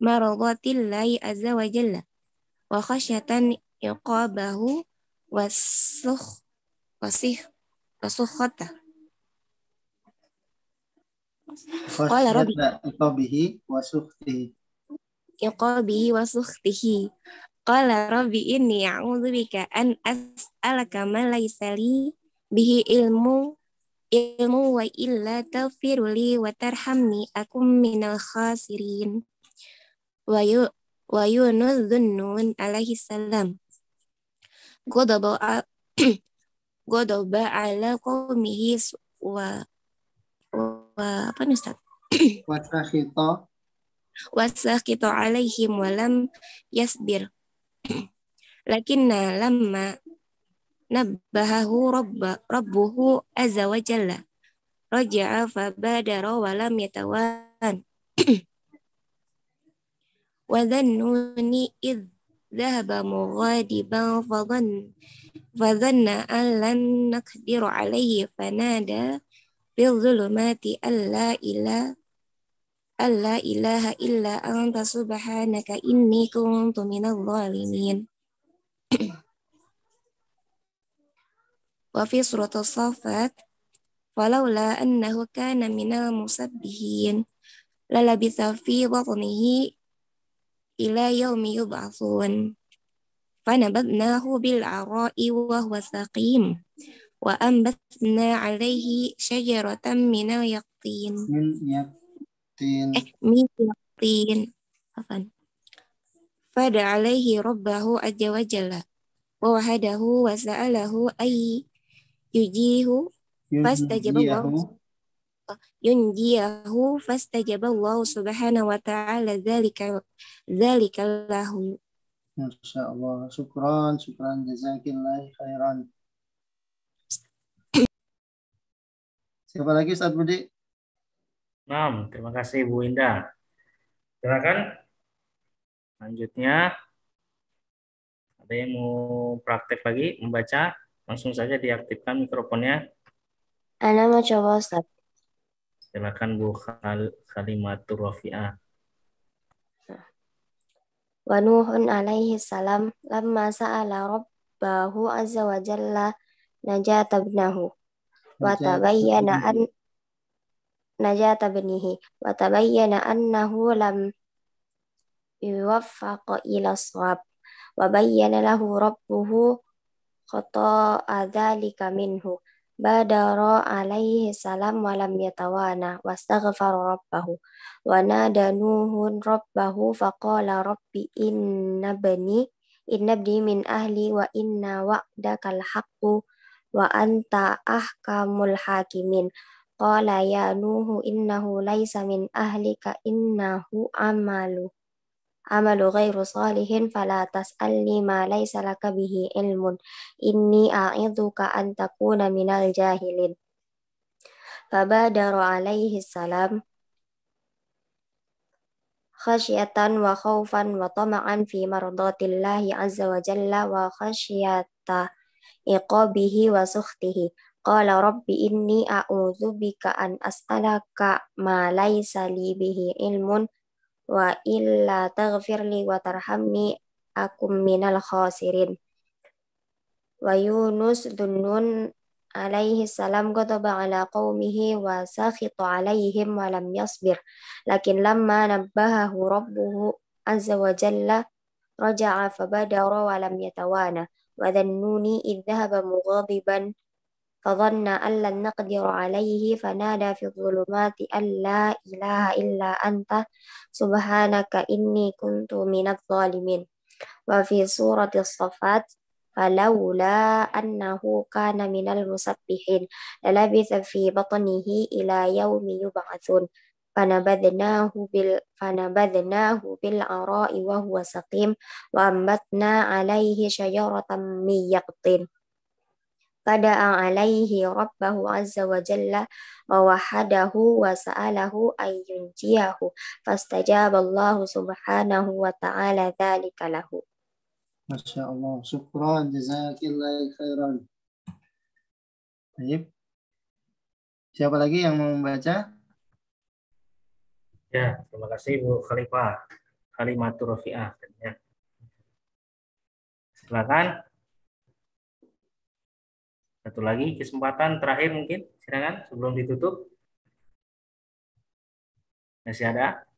مرضات الله عز وجل وخشية عقابه والسخ وسخ وسخته قال ربي عقابه وسخته iqabihi wa sukhtihi. Qala rabbi inni bika an as'alaka ma laysa li bihi ilmu ilmu wa illa li wa tarhamni akum minal khasirin. Wa yu wa Yunus Zunnun alaihi salam. Godoba godoba ala qaumihi wa wa apa nih Ustaz? Wa wasakitu alaihim walam yasbir. Lakinna lamma nabbahahu rabba, rabbuhu azza wa jalla. Raja'a fabadara walam yatawan. Wadhannuni idh dhahaba mughadiban fadhan fadhanna an lan naqdiru alaihi fanada bil zulumati alla ila أن لا إله إلا أنت سبحانك إني كنت من الظالمين وفي سورة الصافات ولولا أنه كان من المسبحين للبث في بطنه إلى يوم يبعثون فنبذناه بالعراء وهو سقيم وأنبتنا عليه شجرة من اليقطين tin. Eh, min tin. Afan. Fada alaihi rabbahu azza wa jalla. Wa wahadahu wa sa'alahu ay yujihu fastajabahu yunjiyahu Allah subhanahu wa ta'ala dzalika dzalika lahu Masya Allah. Syukran, syukran. jazakillahi khairan. Siapa lagi Ustaz Budi? Nah, Terima kasih Bu Indah. Silakan. Lanjutnya ada yang mau praktek lagi membaca, langsung saja diaktifkan mikrofonnya. Ana mau coba Ustaz. Silakan Bu Khal Khalimatur Rafi'ah. Wa Nuhun alaihi salam lamma sa'ala rabbahu azza wa jalla najata ibnahu wa tabayyana an najat ibnihi wa tabayyana annahu lam yuwaffaq ila shawab wa bayyana lahu rabbuhu khata'a adzalika minhu badara alaihi salam wa lam yatawana wastaghfara rabbahu wa nada nuhun rabbahu faqala rabbi inna bani inna bni min ahli wa inna wa'dakal haqqu wa anta ahkamul hakimin Qala ya Nuhu innahu laisa min ahlika innahu amalu. Amalu ghairu salihin fala tas'alni ma laisa laka bihi ilmun. Inni a'idhuka an takuna minal jahilin. Fabadaru alaihi salam khasyatan wa khawfan wa tama'an fi mardatillahi azza wa jalla wa khasyata iqabihi wa sukhtihi Qala rabbi inni a'udzu bika an as'alaka ma laisa li bihi ilmun wa illa taghfirli wa tarhamni akum minal khasirin. Wa Yunus dunnun alaihi salam ghadaba ala qaumihi wa sakhita alaihim wa lam yasbir lakin lamma nabbahahu rabbuhu azza wa jalla raja'a fabadara wa lam yatawana wa dhannuni idh dhahaba mughadiban فظن أن لن نقدر عليه فنادى في الظلمات أن لا إله إلا أنت سبحانك إني كنت من الظالمين وفي سورة الصفات فلولا أنه كان من المسبحين للبث في بطنه إلى يوم يبعثون فنبذناه بال فنبذناه بالعراء وهو سقيم وأنبتنا عليه شجرة من يقطن tada'a alaihi rabbahu azza wa jalla wa wahadahu wa sa'alahu ayyunjiyahu fastajaballahu subhanahu wa ta'ala dhalika lahu. Masya Allah. Syukran. Jazakillahi khairan. Baik. Siapa lagi yang mau membaca? Ya, terima kasih Bu Khalifah. Kalimatur ya. Silakan. Satu lagi kesempatan terakhir mungkin, silakan sebelum ditutup. Masih ada?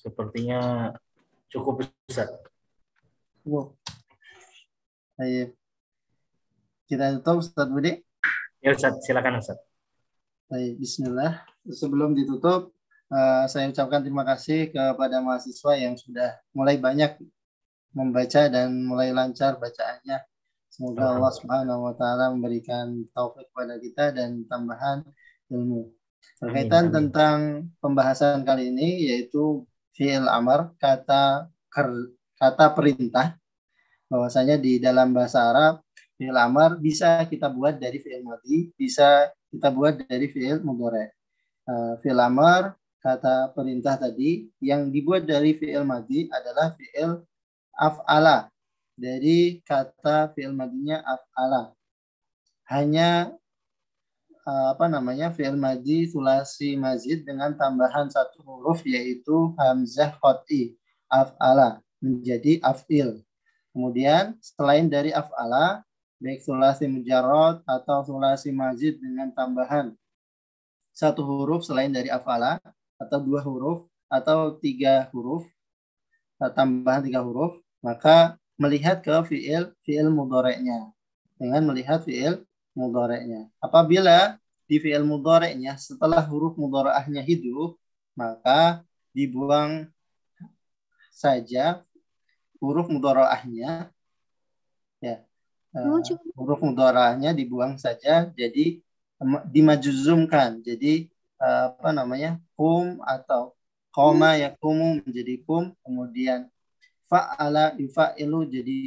Sepertinya cukup besar. Wow. Baik. Iya. Kita tutup Ustaz Budi. Ya Ustaz, silakan Ustaz. Baik, bismillah. Sebelum ditutup, eh, saya ucapkan terima kasih kepada mahasiswa yang sudah mulai banyak membaca dan mulai lancar bacaannya. Semoga Allah Subhanahu wa taala memberikan taufik kepada kita dan tambahan ilmu. Berkaitan amin, amin. tentang pembahasan kali ini yaitu fi'il amar, kata ker, kata perintah bahwasanya di dalam bahasa Arab fi'il amar bisa kita buat dari fi'il madhi, bisa kita buat dari fi'il mudhari. Uh, fi'il amar kata perintah tadi yang dibuat dari fi'il madhi adalah fi'il af'ala dari kata fi'il madinya af'ala. Hanya uh, apa namanya fi'il madi sulasi mazid dengan tambahan satu huruf yaitu hamzah khot'i af'ala menjadi af'il Kemudian selain dari af'ala, baik sulasi mujarot atau sulasi mazid dengan tambahan satu huruf selain dari afala atau dua huruf atau tiga huruf eh, tambahan tiga huruf maka melihat ke fiil fiil mudoreknya dengan melihat fiil mudoreknya apabila di fiil mudoreknya setelah huruf mudoreknya hidup maka dibuang saja huruf mudoroahnya ya uh, huruf mudoroahnya dibuang saja jadi dimajuzumkan jadi uh, apa namanya kum atau koma hmm. ya kumu menjadi kum kemudian fa'ala yufa'ilu jadi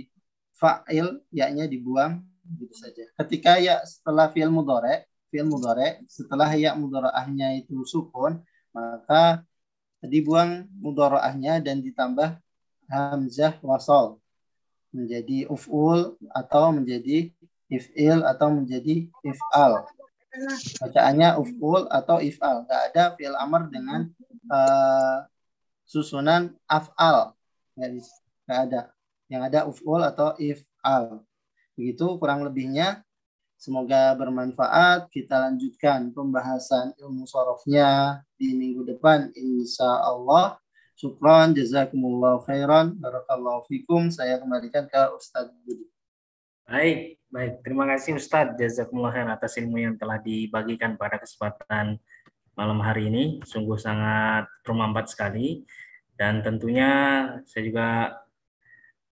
fa'il yaknya dibuang gitu saja ketika ya setelah fi'il mudorek fi'il mudorek setelah ya mudoroahnya itu sukun maka dibuang mudoroahnya dan ditambah hamzah wasol menjadi uful atau menjadi ifil atau menjadi ifal. Bacaannya uful atau ifal. tidak ada fil amr dengan uh, susunan afal. tidak ada. Yang ada uful atau ifal. Begitu kurang lebihnya. Semoga bermanfaat. Kita lanjutkan pembahasan ilmu sorofnya di minggu depan. Insya Allah. Syukran, jazakumullah khairan, barakallahu fikum. Saya kembalikan ke Ustadz Budi. Baik, baik. Terima kasih Ustadz jazakumullah khairan atas ilmu yang telah dibagikan pada kesempatan malam hari ini. Sungguh sangat bermanfaat sekali. Dan tentunya saya juga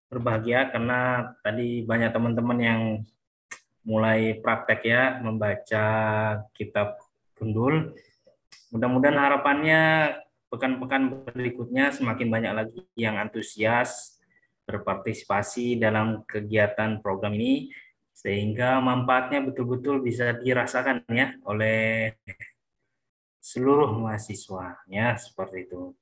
berbahagia karena tadi banyak teman-teman yang mulai praktek ya membaca kitab gundul. Mudah-mudahan harapannya pekan-pekan berikutnya semakin banyak lagi yang antusias berpartisipasi dalam kegiatan program ini sehingga manfaatnya betul-betul bisa dirasakan ya oleh seluruh mahasiswa ya seperti itu.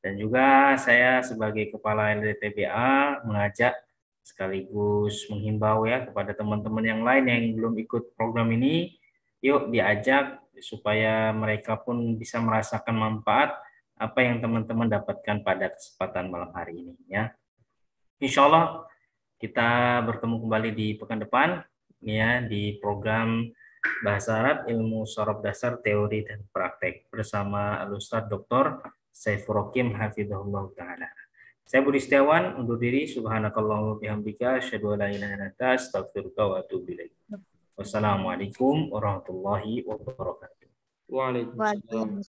Dan juga saya sebagai kepala LDTBA mengajak sekaligus menghimbau ya kepada teman-teman yang lain yang belum ikut program ini yuk diajak supaya mereka pun bisa merasakan manfaat apa yang teman-teman dapatkan pada kesempatan malam hari ini ya. Insya Allah kita bertemu kembali di pekan depan ya di program Bahasa Arab Ilmu Sorob Dasar Teori dan Praktek bersama Alustad Doktor Saiful Rokim Hafidhullah Ta'ala. Saya Budi Setiawan undur diri. Subhanakallah bihamdika asyhadu an la ilaha illa anta Wassalamualaikum warahmatullahi wabarakatuh. Waalaikumsalam.